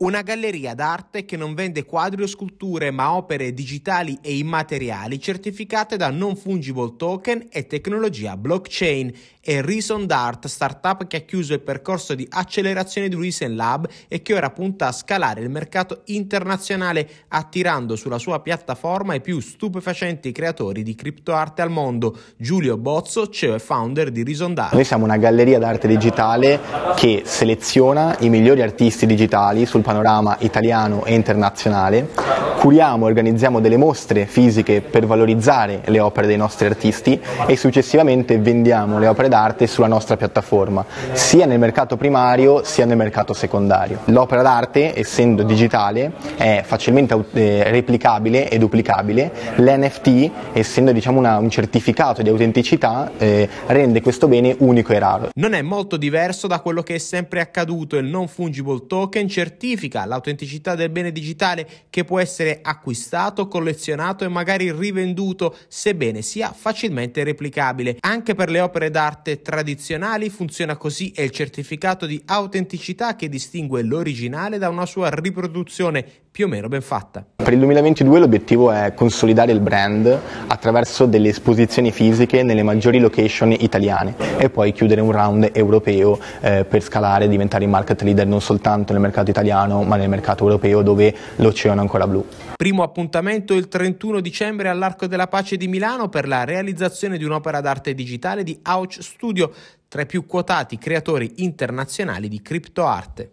Una galleria d'arte che non vende quadri o sculture ma opere digitali e immateriali certificate da non fungible token e tecnologia blockchain e Reason d'Art, startup che ha chiuso il percorso di accelerazione di Reason Lab e che ora punta a scalare il mercato internazionale attirando sulla sua piattaforma i più stupefacenti creatori di criptoarte al mondo. Giulio Bozzo, CEO e founder di Reason d'Art. Noi siamo una galleria d'arte digitale che seleziona i migliori artisti digitali sul panorama italiano e internazionale, curiamo e organizziamo delle mostre fisiche per valorizzare le opere dei nostri artisti e successivamente vendiamo le opere d'arte sulla nostra piattaforma, sia nel mercato primario sia nel mercato secondario. L'opera d'arte, essendo digitale, è facilmente eh, replicabile e duplicabile, l'NFT, essendo diciamo, una, un certificato di autenticità, eh, rende questo bene unico e raro. Non è molto diverso da quello che è sempre accaduto, il non fungible token certifica significa l'autenticità del bene digitale che può essere acquistato, collezionato e magari rivenduto, sebbene sia facilmente replicabile. Anche per le opere d'arte tradizionali funziona così e il certificato di autenticità che distingue l'originale da una sua riproduzione più o meno ben fatta. Per il 2022 l'obiettivo è consolidare il brand attraverso delle esposizioni fisiche nelle maggiori location italiane e poi chiudere un round europeo eh, per scalare e diventare il market leader non soltanto nel mercato italiano ma nel mercato europeo dove l'oceano è ancora blu. Primo appuntamento il 31 dicembre all'Arco della Pace di Milano per la realizzazione di un'opera d'arte digitale di Ouch Studio, tra i più quotati creatori internazionali di criptoarte.